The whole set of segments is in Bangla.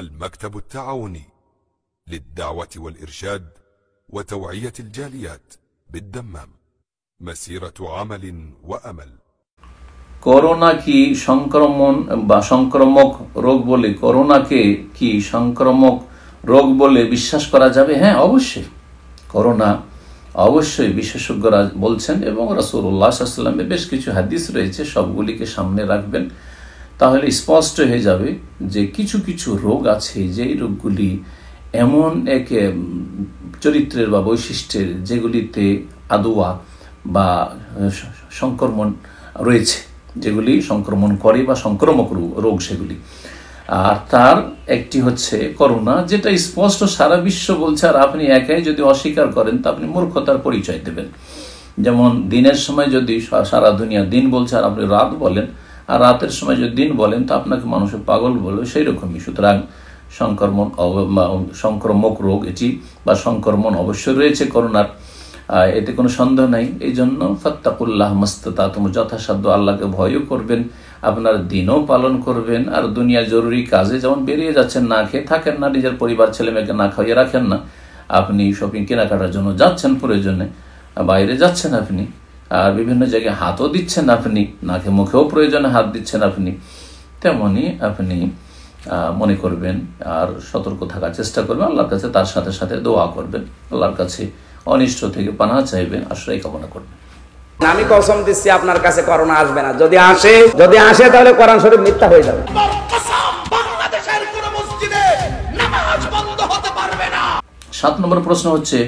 المكتب التعاوني للدعوة والإرشاد وتوعية الجاليات بالدمام مسيرة عمل وأمل করোনা কি সংক্রমণ বা সংক্রমক রোগ বলে করোনাকে কি সংক্রমক রোগ বলে বিশ্বাস করা যাবে হ্যাঁ অবশ্যই করোনা অবশ্যই বিশেষজ্ঞরা বলছেন এবং রাসুল্লাহ সাল্লামে বেশ কিছু হাদিস রয়েছে সবগুলিকে সামনে রাখবেন তাহলে স্পষ্ট হয়ে যাবে যে কিছু কিছু রোগ আছে যেই রোগগুলি এমন এক চরিত্রের বা বৈশিষ্ট্যের যেগুলিতে আদোয়া বা সংক্রমণ রয়েছে যেগুলি সংক্রমণ করে বা সংক্রমক রোগ সেগুলি আর তার একটি হচ্ছে করোনা যেটা স্পষ্ট সারা বিশ্ব বলছে আর আপনি একাই যদি অস্বীকার করেন তা আপনি মূর্খতার পরিচয় দেবেন যেমন দিনের সময় যদি সারা দুনিয়া দিন বলছে আর আপনি রাত বলেন আর রাতের সময় যদি দিন বলেন তো আপনাকে মানুষের পাগল বলবে সেই রকমই সুতরাং সংক্রমণ সংক্রমক রোগ এটি বা সংক্রমণ অবশ্যই রয়েছে করোনার এতে কোনো সন্দেহ নাই এই জন্য ফত্তাকুল্লাহ মস্ততা তুমি যথাসাধ্য আল্লাহকে ভয়ও করবেন আপনার দিনও পালন করবেন আর দুনিয়া জরুরি কাজে যেমন বেরিয়ে যাচ্ছেন না খেয়ে থাকেন না নিজের পরিবার ছেলে মেয়েকে না খাইয়ে রাখেন না আপনি শপিং কেনাকাটার জন্য যাচ্ছেন প্রয়োজনে বাইরে যাচ্ছেন আপনি আর বিভিন্ন জায়গায় হাতও দিচ্ছেন আপনি নাকে মুখেও প্রয়োজনে হাত দিচ্ছেন আপনি তেমনি আপনি মনে করবেন আর সতর্ক থাকার চেষ্টা করবেন আল্লাহর কাছে তার সাথে সাথে দোয়া করবেন আল্লাহর কাছে অনিষ্ট থেকে পানা চাইবেন আশ্রয় কামনা করবেন আমি কসম দিচ্ছি আপনার কাছে করোনা আসবে না যদি আসে যদি আসে তাহলে করান শরীফ মিথ্যা হয়ে যাবে সাত নম্বর প্রশ্ন হচ্ছে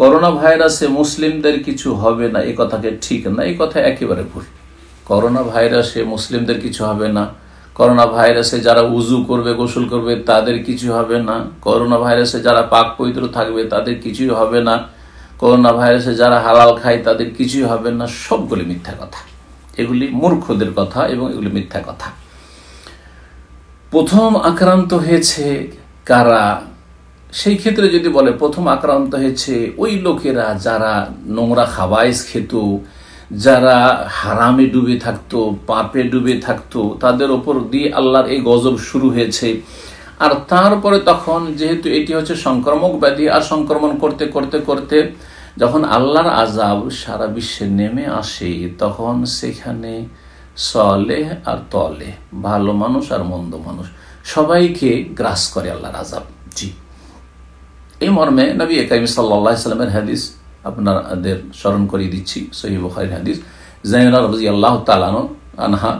করোনা ভাইরাসে মুসলিমদের কিছু হবে না এ কথাকে ঠিক না এই কথা একেবারে ভুল করোনা ভাইরাসে মুসলিমদের কিছু হবে না করোনা ভাইরাসে যারা উজু করবে গোসল করবে তাদের কিছু হবে না করোনা ভাইরাসে যারা পাক পবিত্র থাকবে তাদের কিছুই হবে না করোনা ভাইরাসে যারা হালাল খায় তাদের কিছুই হবে না সবগুলি মিথ্যা কথা এগুলি মূর্খদের কথা এবং এগুলি মিথ্যা কথা প্রথম আক্রান্ত হয়েছে কারা সেই ক্ষেত্রে যদি বলে প্রথম আক্রান্ত হয়েছে ওই লোকেরা যারা নোংরা খাবাইস খেত যারা হারামে ডুবে থাকতো পাপে ডুবে থাকতো তাদের ওপর দিয়ে আল্লাহর এই গজব শুরু হয়েছে আর তারপরে তখন যেহেতু এটি হচ্ছে সংক্রমক ব্যাধি আর সংক্রমণ করতে করতে করতে যখন আল্লাহর আজাব সারা বিশ্বে নেমে আসে তখন সেখানে সলে আর তলে ভালো মানুষ আর মন্দ মানুষ সবাইকে গ্রাস করে আল্লাহর আজাব জি এই মর্মে নবী একাইম সাল্লা সাল্লামের হাদিস আপনাদের স্মরণ করিয়ে দিচ্ছি সহিব বুখারির হাদিস জাইনা রাজি আল্লাহ তালান আনহা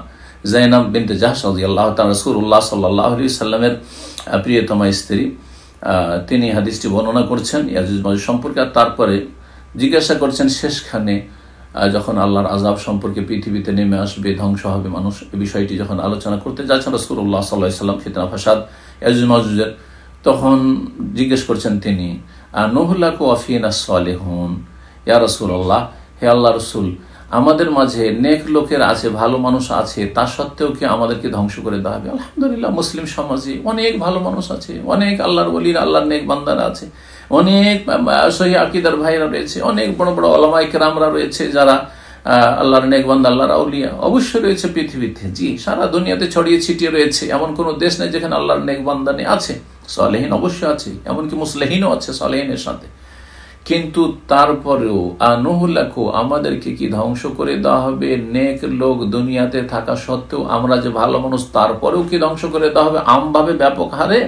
জাইনাব বিনতে জাহাস রাজি আল্লাহ রসুল্লাহ সাল্লাহ সাল্লামের প্রিয়তমা স্ত্রী তিনি হাদিসটি বর্ণনা করছেন ইয়াজুজ মাজুজ সম্পর্কে আর তারপরে জিজ্ঞাসা করছেন শেষখানে যখন আল্লাহর আজাব সম্পর্কে পৃথিবীতে নেমে আসবে ধ্বংস হবে মানুষ এই বিষয়টি যখন আলোচনা করতে যাচ্ছেন রসুল্লাহ সাল্লাহ সাল্লাম ফিতনা ফাসাদ ইয়াজুজ মাজুজের তখন জিজ্ঞেস করছেন তিনি নহলাকু আফিনা হন ইয়া রসুল্লাহ হে আল্লাহ রসুল আমাদের মাঝে নেক লোকের আছে ভালো মানুষ আছে তা সত্ত্বেও কি আমাদেরকে ধ্বংস করে দেওয়া হবে আলহামদুলিল্লাহ মুসলিম সমাজে অনেক ভালো মানুষ আছে অনেক আল্লাহর বলির আল্লাহর নেক বান্দারা আছে অনেক সহি আকিদার ভাইরা রয়েছে অনেক বড় বড় ওলামাইক রামরা রয়েছে যারা আল্লাহর বান্দা আল্লাহর আউলিয়া অবশ্যই রয়েছে পৃথিবীতে জি সারা দুনিয়াতে ছড়িয়ে ছিটিয়ে রয়েছে এমন কোনো দেশ নেই যেখানে আল্লাহর বান্দা নেই আছে সলেহীন অবশ্যই আছে এমনকি মুসলেহীনও আছে সলেহীনের সাথে কিন্তু তারপরেও লেখো আমাদেরকে কি ধ্বংস করে দেওয়া হবে নেক লোক দুনিয়াতে থাকা সত্ত্বেও আমরা যে ভালো মানুষ তারপরেও কি ধ্বংস করে দেওয়া হবে আমভাবে ব্যাপক হারে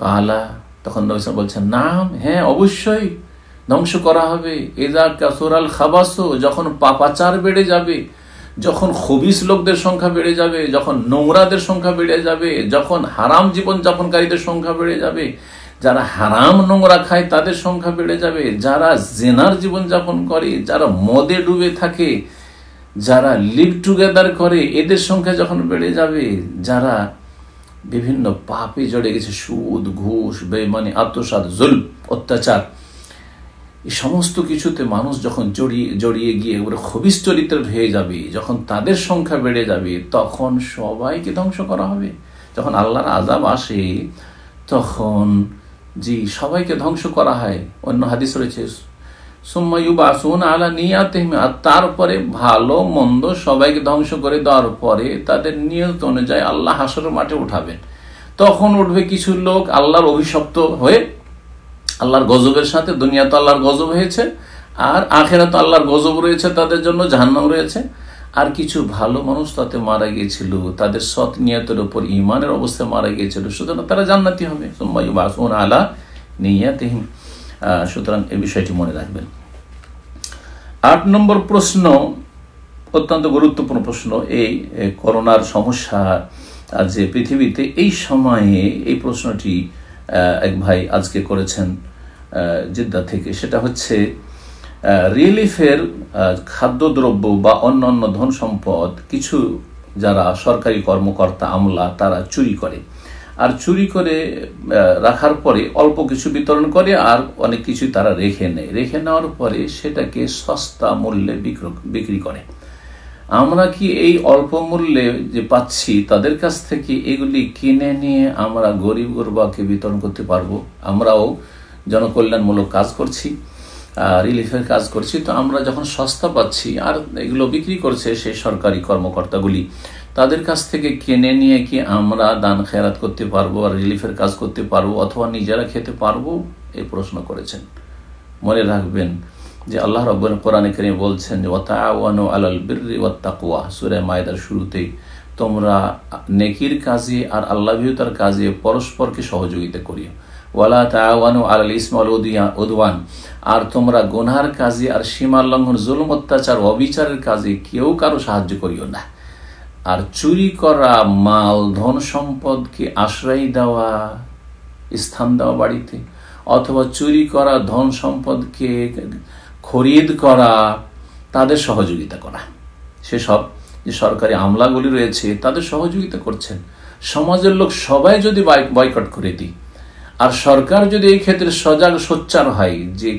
পালা তখন বলছেন নাম হ্যাঁ অবশ্যই ধ্বংস করা হবে এজা কাসুরাল খাবাসো যখন পাপাচার বেড়ে যাবে যখন খবিস লোকদের সংখ্যা বেড়ে যাবে যখন নোংরাদের সংখ্যা বেড়ে যাবে যখন হারাম জীবন যাপনকারীদের সংখ্যা বেড়ে যাবে যারা হারাম নোংরা খায় তাদের সংখ্যা বেড়ে যাবে যারা জেনার জীবনযাপন করে যারা মদে ডুবে থাকে যারা লিভ টুগেদার করে এদের সংখ্যা যখন বেড়ে যাবে যারা বিভিন্ন পাপে জড়ে গেছে সুদ ঘুষ বেমানি আত্মসাত জুল অত্যাচার এই সমস্ত কিছুতে মানুষ যখন জড়িয়ে জড়িয়ে গিয়ে এবারে খবিস চরিত্র হয়ে যাবে যখন তাদের সংখ্যা বেড়ে যাবে তখন সবাইকে ধ্বংস করা হবে যখন আল্লাহর আজাব আসে তখন জি সবাইকে ধ্বংস করা হয় অন্য হাদিস রয়েছে সুম্মাইবাসুন আলা নিয়াতে আর তারপরে ভালো মন্দ সবাইকে ধ্বংস করে দেওয়ার পরে তাদের নিয়ত অনুযায়ী আল্লাহ হাসর মাঠে উঠাবেন তখন উঠবে কিছু লোক আল্লাহর অভিশপ্ত হয়ে আল্লাহর গজবের সাথে দুনিয়া তো আল্লাহর গজব হয়েছে আর আখেরা তো আল্লাহর গজব রয়েছে তাদের জন্য জাহান্নাম রয়েছে আর কিছু ভালো মানুষ তাতে মারা গিয়েছিল তাদের সৎ নিয়তের ওপর ইমানের অবস্থায় মারা গিয়েছিল সুতরাং তারা জান্নাতি হবে আলা নিয়াতিহীন সুতরাং এই বিষয়টি মনে রাখবেন আট নম্বর প্রশ্ন অত্যন্ত গুরুত্বপূর্ণ প্রশ্ন এই করোনার সমস্যা যে পৃথিবীতে এই সময়ে এই প্রশ্নটি এক ভাই আজকে করেছেন জেদ্দা থেকে সেটা হচ্ছে রিলিফের খাদ্যদ্রব্য বা অন্য ধন সম্পদ কিছু যারা সরকারি কর্মকর্তা আমলা তারা চুরি করে আর চুরি করে রাখার পরে অল্প কিছু বিতরণ করে আর অনেক কিছু তারা রেখে নেয় রেখে নেওয়ার পরে সেটাকে সস্তা মূল্যে বিক্রি করে আমরা কি এই অল্প মূল্যে যে পাচ্ছি তাদের কাছ থেকে এগুলি কিনে নিয়ে আমরা গরিব গরবাকে বিতরণ করতে পারবো আমরাও জনকল্যাণমূলক কাজ করছি রিলিফের কাজ করছি তো আমরা যখন সস্তা পাচ্ছি আর এগুলো বিক্রি করছে সেই সরকারি কর্মকর্তাগুলি তাদের কাছ থেকে কিনে নিয়ে কি আমরা দান খেয়ারাত করতে পারবো আর রিলিফের কাজ করতে পারবো অথবা নিজেরা খেতে পারবো এই প্রশ্ন করেছেন মনে রাখবেন যে আল্লাহ রব কোরআনে করিম বলছেন যে ওয়াতাওয়ান আলাল বিরি ওয়াত্তাকুয়া সুরে মায়দার শুরুতেই তোমরা নেকির কাজে আর আল্লাহ কাজে পরস্পরকে সহযোগিতা করিও ওয়ালা তাওয়ানু আল ইসমল উদওয়ান আর তোমরা গোনার কাজে আর সীমা লঙ্ঘন জুলুম অত্যাচার অবিচারের কাজে কেউ কারো সাহায্য করিও না আর চুরি করা মাল ধন সম্পদকে আশ্রয় দেওয়া স্থান দেওয়া বাড়িতে অথবা চুরি করা ধন সম্পদকে খরিদ করা তাদের সহযোগিতা করা সেসব যে সরকারি আমলাগুলি রয়েছে তাদের সহযোগিতা করছেন সমাজের লোক সবাই যদি বয়কট করে দিই আর সরকার যদি এই ক্ষেত্রে সজাগ সোচ্চার হয় যে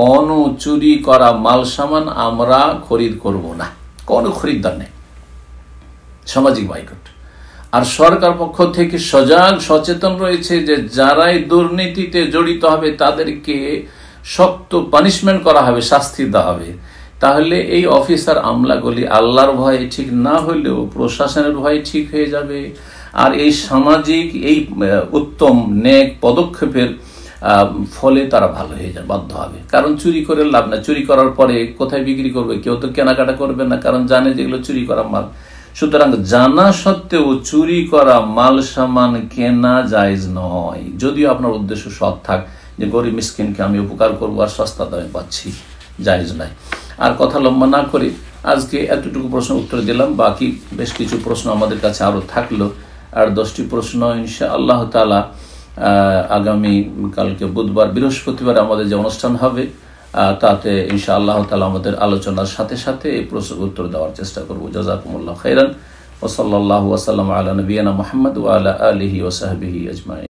কোন চুরি করা মাল সামান আমরা খরিদ করব না কোন খরিদ্দার নেই সামাজিক বাইকট আর সরকার পক্ষ থেকে সজাগ সচেতন রয়েছে যে যারাই দুর্নীতিতে জড়িত হবে তাদেরকে শক্ত পানিশমেন্ট করা হবে শাস্তি দেওয়া হবে তাহলে এই অফিসার আমলাগুলি আল্লাহর ভয়ে ঠিক না হলেও প্রশাসনের ভয়ে ঠিক হয়ে যাবে আর এই সামাজিক এই উত্তম নেক পদক্ষেপের ফলে তারা ভালো হয়ে যায় বাধ্য হবে কারণ চুরি করে লাভ না চুরি করার পরে কোথায় বিক্রি করবে কেউ তো কেনাকাটা করবে না কারণ জানে যেগুলো চুরি করা মাল সুতরাং জানা সত্ত্বেও চুরি করা মাল সামান কেনা জায়জ নয় যদিও আপনার উদ্দেশ্য সৎ থাক যে গরিব মিসকিনকে আমি উপকার করবো আর সস্তা দামে পাচ্ছি জায়জ নাই আর কথা লম্বা না করে আজকে এতটুকু প্রশ্ন উত্তর দিলাম বাকি বেশ কিছু প্রশ্ন আমাদের কাছে আরও থাকলো আর দশটি প্রশ্ন ইনশা আল্লাহ তালা আগামী কালকে বুধবার বৃহস্পতিবার আমাদের যে অনুষ্ঠান হবে তাতে ইনশা আল্লাহ তালা আমাদের আলোচনার সাথে সাথে এই প্রশ্ন উত্তর দেওয়ার চেষ্টা করবো জাজাকুমুল্লাহ খাইরান ওসল্লাহ ওসালাম আলা নবীনা মোহাম্মদ ওয়ালা আলহি ওসাহাবিহি আজমাই